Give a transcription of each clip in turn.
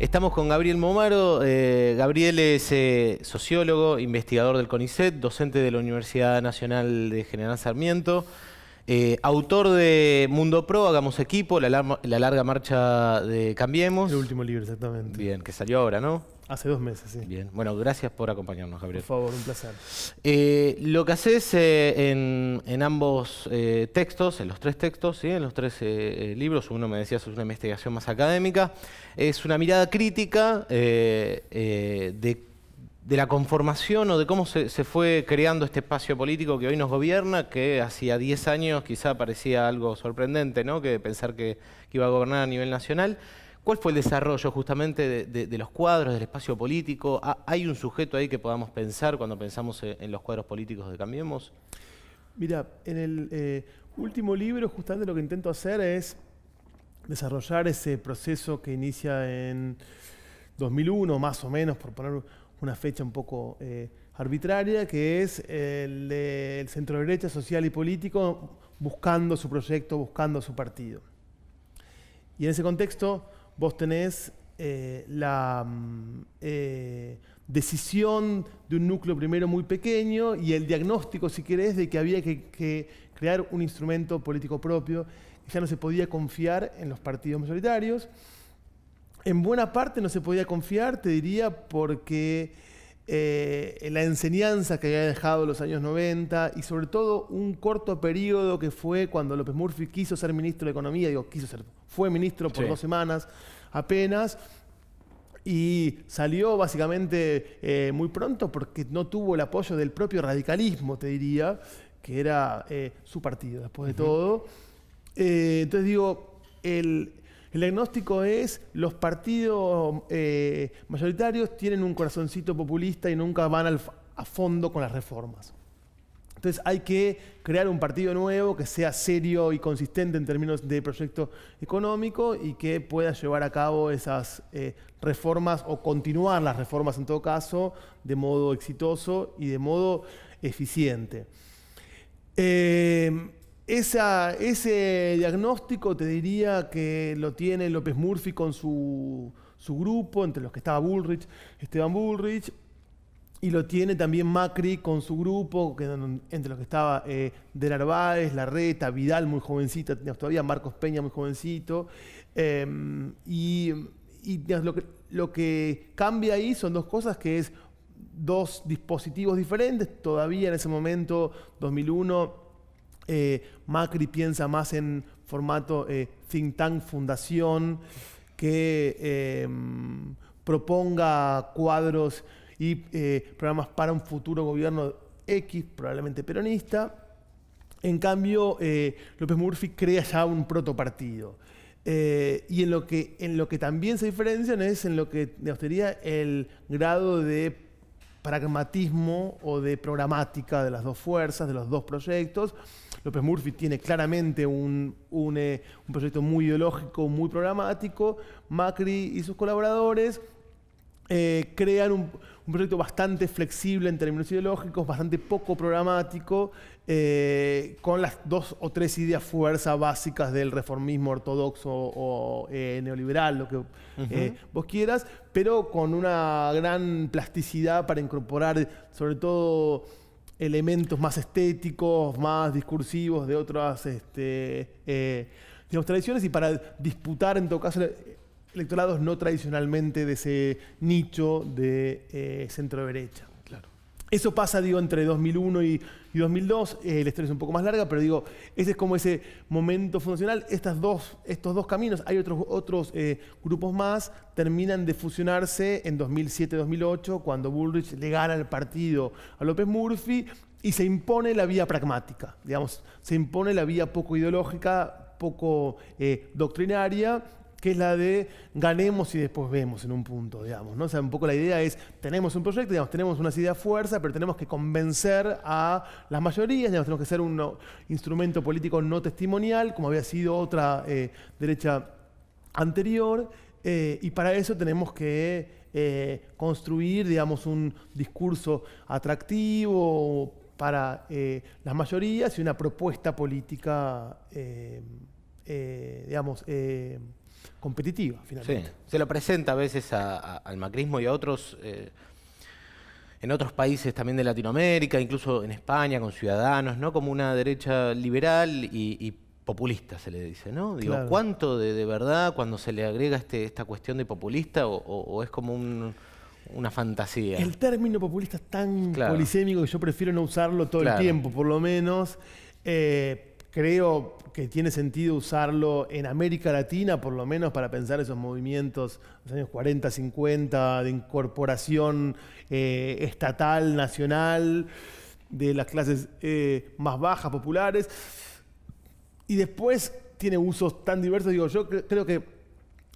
Estamos con Gabriel Momaro. Eh, Gabriel es eh, sociólogo, investigador del CONICET, docente de la Universidad Nacional de General Sarmiento, eh, autor de Mundo Pro, Hagamos Equipo, la, larga marcha de Cambiemos. El último libro, exactamente. Bien, que salió ahora, ¿no? Hace dos meses, sí. Bien. Bueno, gracias por acompañarnos, Gabriel. Por favor, un placer. Eh, lo que haces eh, en, ambos eh, textos, en los tres textos, ¿sí? en los tres libros, uno me decías es una investigación más académica, es una mirada crítica de, la conformación o de cómo se, fue creando este espacio político que hoy nos gobierna, que hacía 10 años quizá parecía algo sorprendente, ¿no? Que pensar que iba a gobernar a nivel nacional. ¿Cuál fue el desarrollo justamente de, los cuadros, del espacio político? ¿Hay un sujeto ahí que podamos pensar cuando pensamos en los cuadros políticos de Cambiemos? Mira, en el eh, último libro justamente lo que intento hacer es desarrollar ese proceso que inicia en 2001, más o menos, por poner una fecha un poco eh, arbitraria, que es el, el centro derecha social y político buscando su proyecto, buscando su partido. Y en ese contexto vos tenés eh, la mm, eh, decisión de un núcleo primero muy pequeño y el diagnóstico, si querés, de que había que, crear un instrumento político propio, ya no se podía confiar en los partidos mayoritarios. En buena parte no se podía confiar, te diría, porque eh, la enseñanza que había dejado los años 90 y sobre todo un corto periodo que fue cuando López Murphy quiso ser ministro de Economía, digo, quiso ser, fue ministro por dos semanas apenas y salió básicamente eh, muy pronto porque no tuvo el apoyo del propio radicalismo, te diría, que era eh, su partido después de todo. entonces digo, el, el diagnóstico es los partidos eh, mayoritarios tienen un corazoncito populista y nunca van a fondo con las reformas. Entonces hay que crear un partido nuevo que sea serio y consistente en términos de proyecto económico y que pueda llevar a cabo esas eh, reformas o continuar las reformas en todo caso de modo exitoso y de modo eficiente. Eh, esa, ese diagnóstico te diría que lo tiene López Murphy con su, grupo, entre los que estaba Bullrich, Esteban Bullrich, y lo tiene también Macri con su grupo, que, entre los que estaba eh, De Narváez, Larreta, Vidal, muy jovencita, todavía Marcos Peña, muy jovencito. Eh, y, lo, que, lo que cambia ahí son dos cosas, que es dos dispositivos diferentes, todavía en ese momento, 2001 eh, Macri piensa más en formato eh, think tank, fundación, que em, proponga cuadros y eh, programas para un futuro gobierno X, probablemente peronista. En cambio, López Murphy crea ya un protopartido. y en lo, que, en lo que también se diferencian es en lo que de austería el grado de pragmatismo o de programática de las dos fuerzas, de los dos proyectos. López Murphy tiene claramente un, eh, proyecto muy ideológico, muy programático. Macri y sus colaboradores eh, crean un, proyecto bastante flexible en términos ideológicos, bastante poco programático, eh, con las dos o tres ideas fuerza básicas del reformismo ortodoxo o eh, neoliberal, lo que vos quieras, pero con una gran plasticidad para incorporar sobre todo elementos más estéticos, más discursivos de otras este, tradiciones y para disputar en todo caso electorados no tradicionalmente de ese nicho de eh, centro derecha. Claro. Eso pasa, digo, entre 2001 y, 2002. Eh, la historia es un poco más larga, pero digo, ese es como ese momento funcional. Estas dos, estos dos caminos, hay otros, otros eh, grupos más, terminan de fusionarse en 2007-2008, cuando Bullrich le gana el partido a López Murphy y se impone la vía pragmática, digamos, se impone la vía poco ideológica, poco doctrinaria que es la de ganemos y después vemos en un punto, digamos. ¿no? O sea, un poco la idea es, tenemos un proyecto, digamos, tenemos una de fuerza, pero tenemos que convencer a las mayorías, tenemos que ser un instrumento político no testimonial, como había sido otra eh, derecha anterior, eh, y para eso tenemos que eh, construir, digamos, un discurso atractivo para las mayorías y una propuesta política, digamos, competitiva, finalmente. Se lo presenta a veces al macrismo y a otros, eh, en otros países también de Latinoamérica, incluso en España, con ciudadanos, ¿no? Como una derecha liberal y, populista, se le dice, ¿no? Digo, ¿cuánto de, verdad cuando se le agrega este, esta cuestión de populista o, es como una fantasía. El término populista es tan polisémico que yo prefiero no usarlo todo el tiempo, por lo menos. Eh, creo que tiene sentido usarlo en América Latina, por lo menos para pensar esos movimientos de los años 40, 50, de incorporación eh, estatal, nacional, de las clases eh, más bajas, populares. Y después tiene usos tan diversos, digo, yo creo que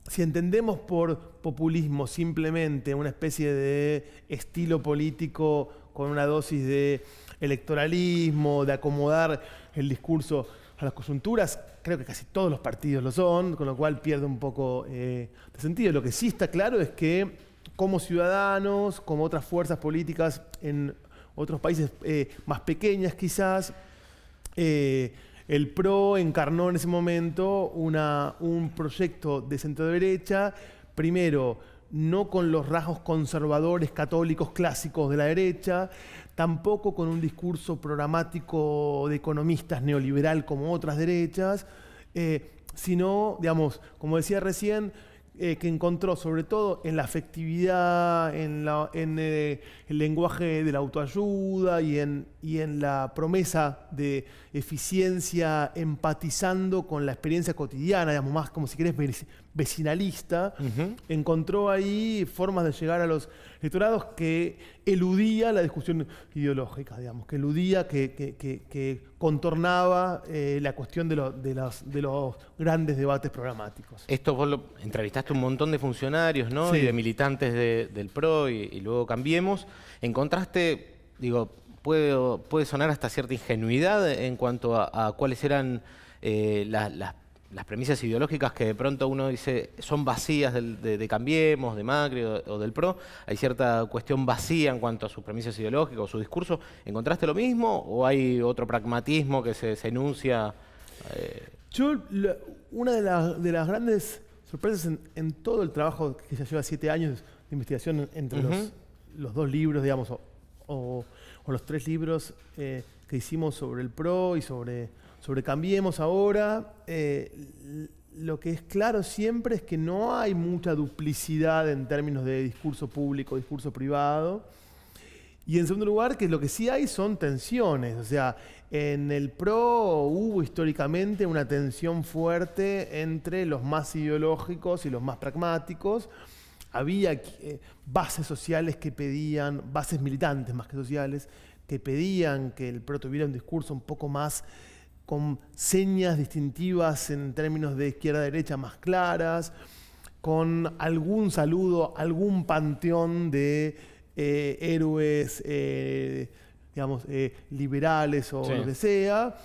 si entendemos por populismo simplemente una especie de estilo político con una dosis de electoralismo, de acomodar el discurso a las coyunturas. Creo que casi todos los partidos lo son, con lo cual pierde un poco eh, de sentido. Lo que sí está claro es que como ciudadanos, como otras fuerzas políticas en otros países eh, más pequeñas quizás, eh, el PRO encarnó en ese momento una, un proyecto de centro derecha, primero no con los rasgos conservadores católicos clásicos de la derecha, tampoco con un discurso programático de economistas neoliberal como otras derechas, eh, sino, digamos, como decía recién, eh, que encontró sobre todo en la afectividad, en, eh, el lenguaje de la autoayuda y en la promesa de eficiencia empatizando con la experiencia cotidiana, digamos, más como si querés vecinalista, encontró ahí formas de llegar a los electorados que eludía la discusión ideológica, digamos, que eludía, que, contornaba eh, la cuestión de, de, los grandes debates programáticos. Esto vos lo entrevistaste un montón de funcionarios, Y de militantes del PRO y, y luego cambiemos. Encontraste, digo, puede, sonar hasta cierta ingenuidad en cuanto a, cuáles eran eh, las premisas ideológicas que de pronto uno dice son vacías de, Cambiemos, de Macri o, del PRO. Hay cierta cuestión vacía en cuanto a sus premisas ideológicas o su discurso. ¿Encontraste lo mismo o hay otro pragmatismo que se, se enuncia? Eh? Yo, una de, de, las grandes sorpresas en, todo el trabajo que ya lleva siete años de investigación entre los, dos libros, digamos, o o los tres libros eh, que hicimos sobre el PRO y sobre, sobre Cambiemos ahora, eh, lo que es claro siempre es que no hay mucha duplicidad en términos de discurso público, discurso privado. Y en segundo lugar, que lo que sí hay son tensiones. O sea, en el PRO hubo históricamente una tensión fuerte entre los más ideológicos y los más pragmáticos había eh, bases sociales que pedían, bases militantes más que sociales, que pedían que el PRO tuviera un discurso un poco más con señas distintivas en términos de izquierda-derecha más claras, con algún saludo, algún panteón de eh, héroes, eh, digamos, liberales o lo que sea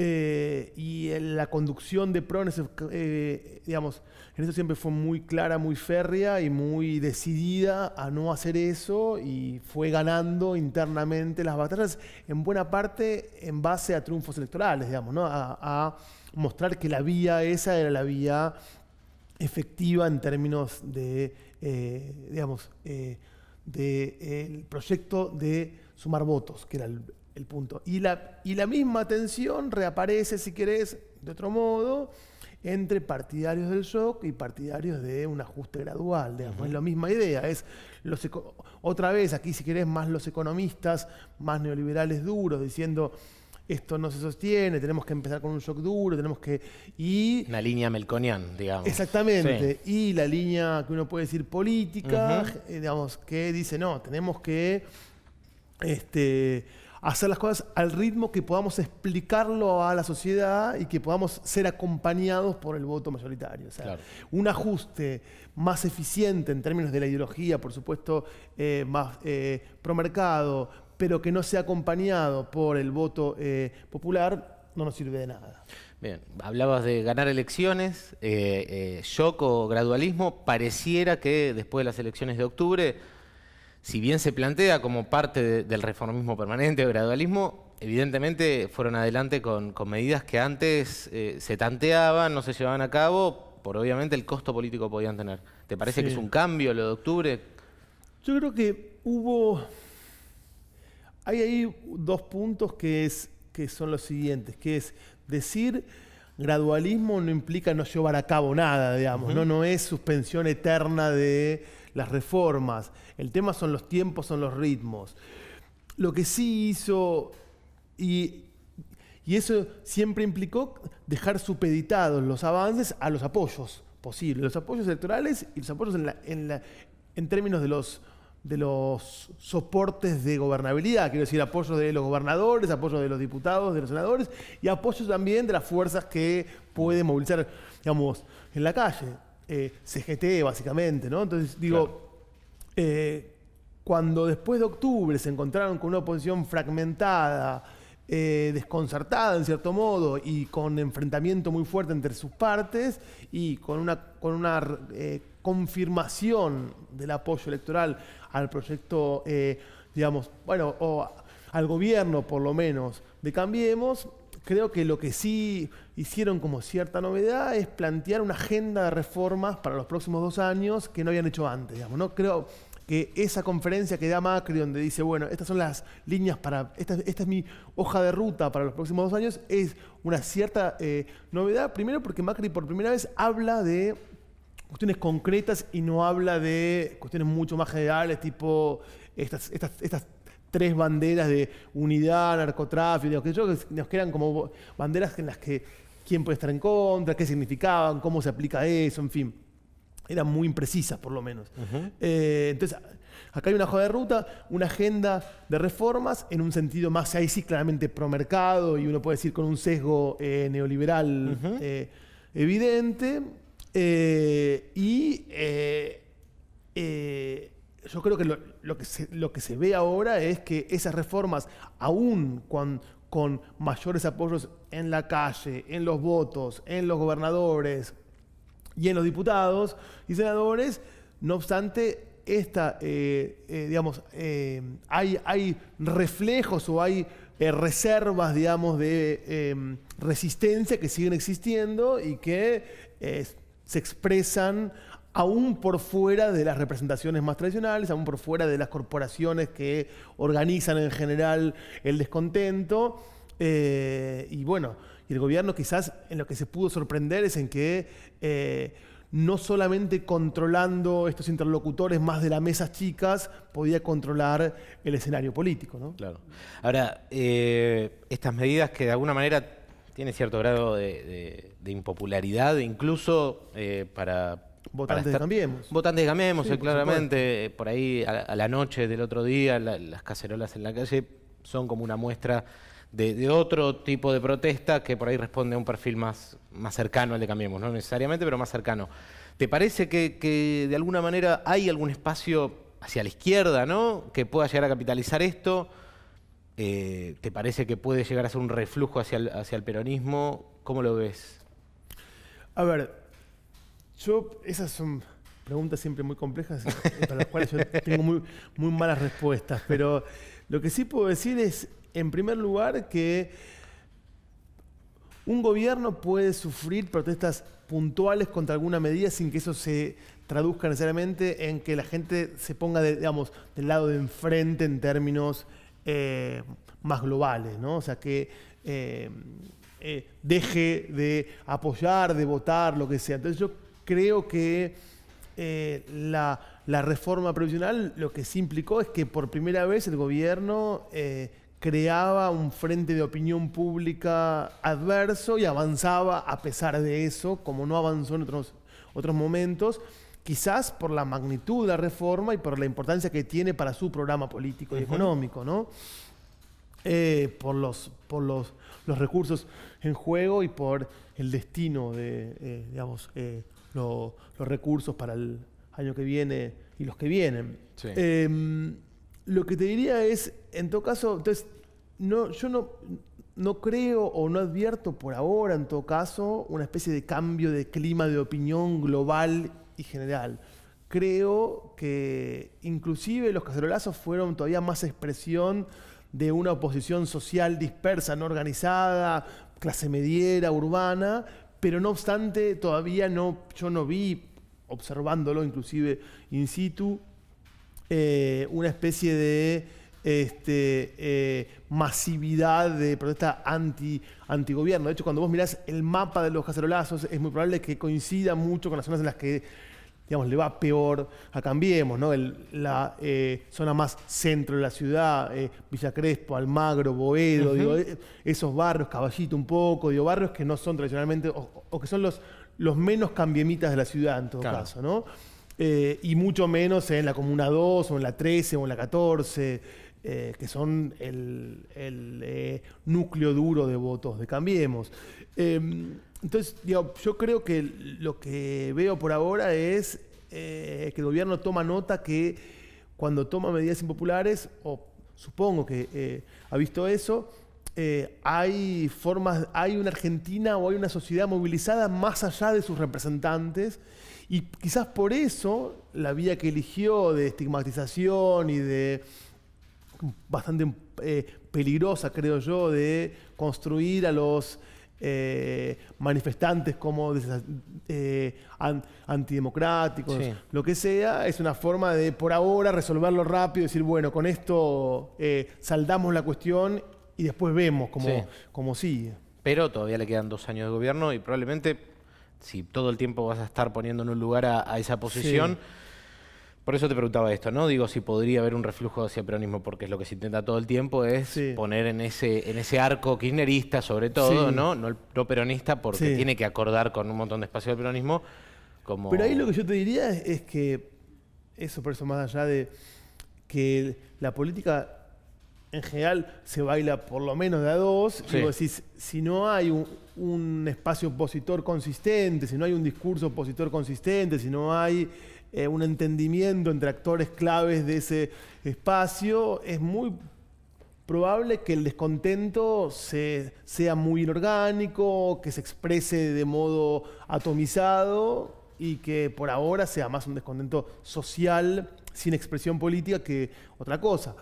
eh, y la conducción de prones eh, digamos, en eso siempre fue muy clara, muy férrea y muy decidida a no hacer eso y fue ganando internamente las batallas, en buena parte en base a triunfos electorales, digamos, ¿no? a, mostrar que la vía esa era la vía efectiva en términos de, eh, digamos, del proyecto de sumar votos, que era el, punto. Y la, y la misma tensión reaparece, si querés, de otro modo, entre partidarios del shock y partidarios de un ajuste gradual. Es la misma idea. Es los, otra vez, aquí si querés, más los economistas, más neoliberales duros, diciendo esto no se sostiene, tenemos que empezar con un shock duro, tenemos que... Y, Una línea melconian, digamos. Exactamente. Y la línea que uno puede decir política, eh, digamos, que dice, no, tenemos que este, hacer las cosas al ritmo que podamos explicarlo a la sociedad y que podamos ser acompañados por el voto mayoritario. O sea, un ajuste más eficiente en términos de la ideología, por supuesto, eh, más eh, promercado, pro pero que no sea acompañado por el voto eh, popular, no nos sirve de nada. Bien, hablabas de ganar elecciones, eh, eh, shock o gradualismo. Pareciera que después de las elecciones de octubre, si bien se plantea como parte del reformismo permanente o gradualismo, evidentemente fueron adelante con, medidas que antes se tanteaban, no se llevaban a cabo, por obviamente el costo político podían tener. ¿Te parece que es un cambio lo de octubre? Yo creo que hubo hay ahí dos puntos que, son los siguientes, que es decir gradualismo no implica no llevar a cabo nada, digamos, ¿no? no es suspensión eterna de las reformas. El tema son los tiempos, son los ritmos. Lo que sí hizo, y, eso siempre implicó dejar supeditados los avances a los apoyos posibles, los apoyos electorales y los apoyos en términos de los de los soportes de gobernabilidad, quiero decir, apoyo de los gobernadores, apoyo de los diputados, de los senadores y apoyo también de las fuerzas que pueden movilizar, digamos, en la calle. Eh, CGT, básicamente, ¿no? Entonces, digo, eh, cuando después de octubre se encontraron con una oposición fragmentada, eh, desconcertada en cierto modo y con enfrentamiento muy fuerte entre sus partes y con una, con una eh, confirmación del apoyo electoral al proyecto, eh, digamos, bueno, o al gobierno por lo menos de Cambiemos, creo que lo que sí hicieron como cierta novedad es plantear una agenda de reformas para los próximos dos años que no habían hecho antes, digamos, ¿no? Creo que esa conferencia que da Macri, donde dice, bueno, estas son las líneas para, esta, esta es mi hoja de ruta para los próximos dos años, es una cierta eh, novedad. Primero porque Macri por primera vez habla de cuestiones concretas y no habla de cuestiones mucho más generales, tipo estas, estas, estas tres banderas de unidad, narcotráfico, que yo nos quedan como banderas en las que quién puede estar en contra, qué significaban, cómo se aplica eso, en fin era muy imprecisa, por lo menos. Eh, entonces, acá hay una hoja de ruta, una agenda de reformas en un sentido más, ahí sí, claramente promercado y uno puede decir con un sesgo eh, neoliberal eh, evidente. y yo creo que lo, que se, ve ahora es que esas reformas, aún con mayores apoyos en la calle, en los votos, en los gobernadores, y en los diputados y senadores. No obstante, esta, eh, eh, digamos, eh, hay, hay, reflejos o hay reservas, digamos, de em, resistencia que siguen existiendo y que se expresan aún por fuera de las representaciones más tradicionales, aún por fuera de las corporaciones que organizan en general el descontento. y bueno, y el gobierno quizás en lo que se pudo sorprender es en que eh, no solamente controlando estos interlocutores más de las mesas chicas, podía controlar el escenario político. ¿no? Claro. Ahora, eh, estas medidas que de alguna manera tienen cierto grado de, impopularidad, e incluso eh, para... Votantes también de Cambiemos. Votantes de Cambiemos, claramente. Por, ahí, a, la noche del otro día, las cacerolas en la calle son como una muestra de, otro tipo de protesta que por ahí responde a un perfil más, más cercano al de Cambiemos, no necesariamente, pero más cercano. ¿Te parece que, de alguna manera hay algún espacio hacia la izquierda, ¿no? Que pueda llegar a capitalizar esto. Eh, ¿Te parece que puede llegar a ser un reflujo hacia el, hacia el peronismo? ¿Cómo lo ves? A ver, yo, esas son preguntas siempre muy complejas, para las cuales yo tengo muy malas respuestas, pero lo que sí puedo decir es, en primer lugar, que un gobierno puede sufrir protestas puntuales contra alguna medida sin que eso se traduzca necesariamente en que la gente se ponga, digamos, del lado de enfrente en términos eh, más globales, ¿no? O sea, que eh, eh, deje de apoyar, de votar, lo que sea. Entonces yo creo que la, reforma provisional lo que sí implicó es que por primera vez el gobierno creaba un frente de opinión pública adverso y avanzaba a pesar de eso, como no avanzó en otros, otros momentos, quizás por la magnitud de la reforma y por la importancia que tiene para su programa político y económico, ¿no? Eh, por los, por los, recursos en juego y por el destino de, eh, digamos, eh, los recursos para el año que viene y los que vienen. Sí. Em, lo que te diría es, en todo caso, entonces, no, yo no, no creo o no advierto por ahora, en todo caso, una especie de cambio de clima de opinión global y general. Creo que inclusive los cacerolazos fueron todavía más expresión de una oposición social dispersa, no organizada, clase mediera, urbana, pero no obstante, todavía no, yo no vi, observándolo inclusive in situ, eh, una especie de este, eh, masividad de protesta anti, gobierno De hecho, cuando vos mirás el mapa de los cacerolazos, es muy probable que coincida mucho con las zonas en las que digamos, le va peor a Cambiemos, ¿no? la eh, zona más centro de la ciudad, Villa Crespo, Almagro, Boedo, esos barrios, Caballito un poco, digo, barrios que no son tradicionalmente, o, que son los, menos cambiemitas de la ciudad en todo caso, ¿no? Eh, y mucho menos en la Comuna 2 o en la 13 o en la 14, eh, que son el, eh, núcleo duro de votos de Cambiemos. Em, entonces, yo creo que lo que veo por ahora es que el gobierno toma nota que cuando toma medidas impopulares, o supongo que ha visto eso, hay formas, hay una Argentina o hay una sociedad movilizada más allá de sus representantes y quizás por eso la vía que eligió de estigmatización y de bastante eh, peligrosa, creo yo, de construir a los eh, manifestantes como eh, antidemocráticos, lo que sea, es una forma de por ahora resolverlo rápido, decir, bueno, con esto saldamos la cuestión y después vemos como sí. cómo sigue. Pero todavía le quedan dos años de gobierno y probablemente si todo el tiempo vas a estar poniendo en un lugar a, esa posición. Por eso te preguntaba esto, ¿no? Digo, si podría haber un reflujo hacia el peronismo, porque es lo que se intenta todo el tiempo, es poner en ese, en ese arco kirchnerista, sobre todo, ¿no? No el no peronista, porque tiene que acordar con un montón de espacio del peronismo. Como... Pero ahí lo que yo te diría es, es que, eso por eso más allá de que la política en general se baila por lo menos de a dos. si no hay un, espacio opositor consistente, si no hay un discurso opositor consistente, si no hay eh, un entendimiento entre actores claves de ese espacio, es muy probable que el descontento se, sea muy inorgánico, que se exprese de modo atomizado y que por ahora sea más un descontento social sin expresión política que otra cosa.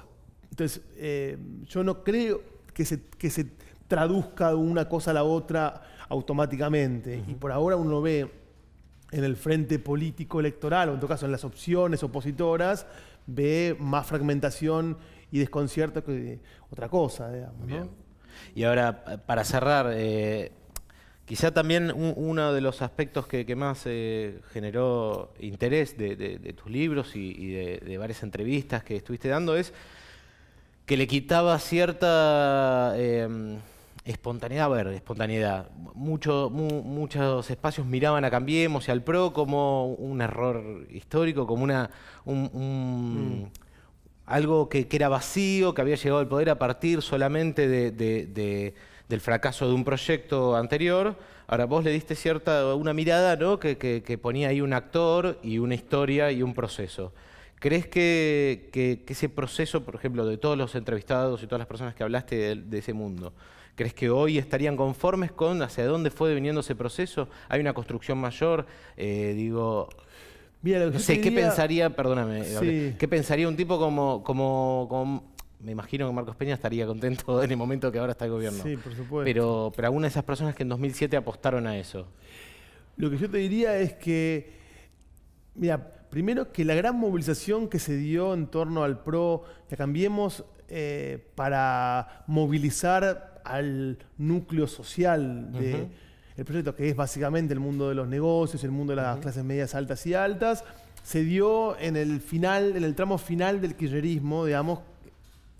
Entonces, eh, yo no creo que se, que se traduzca de una cosa a la otra automáticamente. Y por ahora uno ve en el frente político electoral, o en todo caso en las opciones opositoras, ve más fragmentación y desconcierto que otra cosa, Y ahora, para cerrar, eh, quizá también uno de los aspectos que, más eh, generó interés de, tus libros y, de varias entrevistas que estuviste dando es que le quitaba cierta em, espontaneidad, a ver, espontaneidad. muchos espacios miraban a Cambiemos y al PRO como un error histórico, como una, mm. algo que, era vacío, que había llegado al poder a partir solamente del fracaso de un proyecto anterior. Ahora, vos le diste cierta, una mirada ¿no? que ponía ahí un actor y una historia y un proceso. ¿Crees que, ese proceso, por ejemplo, de todos los entrevistados y todas las personas que hablaste de, ese mundo, ¿crees que hoy estarían conformes con hacia dónde fue deviniendo ese proceso? ¿Hay una construcción mayor? Eh, digo, Mira, no sé, ¿qué pensaría, perdóname, qué pensaría un tipo como, como, me imagino que Marcos Peña estaría contento en el momento que ahora está el gobierno. Sí, por supuesto. Pero, pero alguna de esas personas que en 2007 apostaron a eso. Lo que yo te diría es que, mira, Primero, que la gran movilización que se dio en torno al PRO, que cambiemos eh, para movilizar al núcleo social del proyecto, que es básicamente el mundo de los negocios, el mundo de las clases medias altas y altas, se dio en el final, en el tramo final del kirchnerismo, digamos,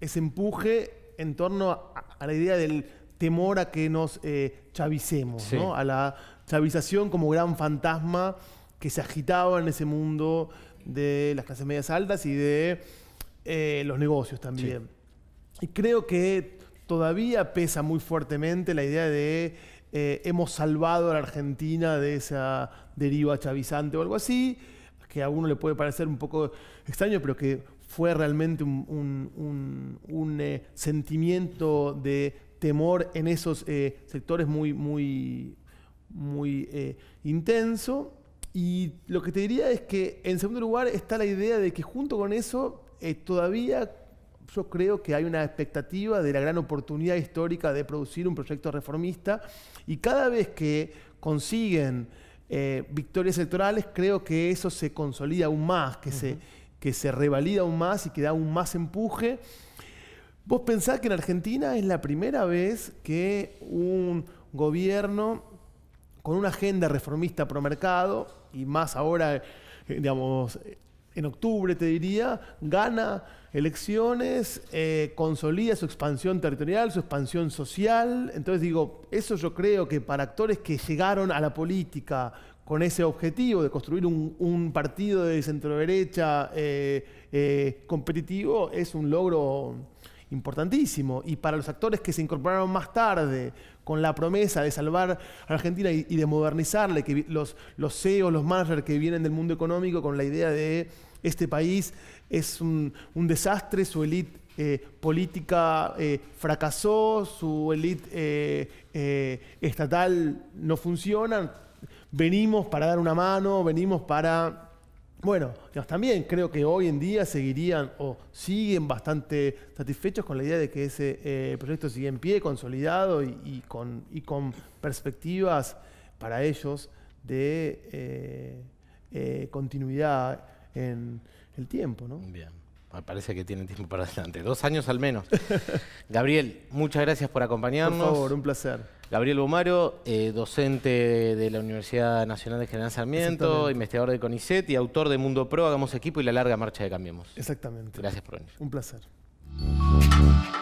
ese empuje en torno a, la idea del temor a que nos eh, chavicemos, a la chavización como gran fantasma que se agitaba en ese mundo de las clases medias altas y de eh, los negocios también. Y creo que todavía pesa muy fuertemente la idea de eh, hemos salvado a la Argentina de esa deriva chavizante o algo así, que a uno le puede parecer un poco extraño, pero que fue realmente un, eh, sentimiento de temor en esos sectores muy, muy, muy intenso y lo que te diría es que, en segundo lugar, está la idea de que junto con eso, eh, todavía yo creo que hay una expectativa de la gran oportunidad histórica de producir un proyecto reformista y cada vez que consiguen eh, victorias electorales, creo que eso se consolida aún más, que, se, que se revalida aún más y que da aún más empuje. Vos pensás que en Argentina es la primera vez que un gobierno con una agenda reformista promercado y más ahora, eh, digamos, en octubre, te diría, gana elecciones, eh, consolida su expansión territorial, su expansión social. Entonces digo, eso yo creo que para actores que llegaron a la política con ese objetivo de construir un, partido de centro derecha eh, competitivo, es un logro importantísimo. Y para los actores que se incorporaron más tarde, con la promesa de salvar a Argentina y, de modernizarle, que los, los CEOs, los managers que vienen del mundo económico con la idea de este país es un, desastre, su élite eh, política eh, fracasó, su élite eh, estatal no funciona, venimos para dar una mano, venimos para bueno, también creo que hoy en día seguirían o siguen bastante satisfechos con la idea de que ese eh, proyecto sigue en pie, consolidado y, con, perspectivas para ellos de eh, eh, continuidad en el tiempo. Me parece que tiene tiempo para adelante. Dos años al menos. Gabriel, muchas gracias por acompañarnos. Por favor, un placer. Gabriel Bomaro, eh, docente de la Universidad Nacional de General Sarmiento, investigador de CONICET y autor de Mundo Pro, Hagamos Equipo y la larga marcha de Cambiemos. Exactamente. Gracias por venir. Un placer.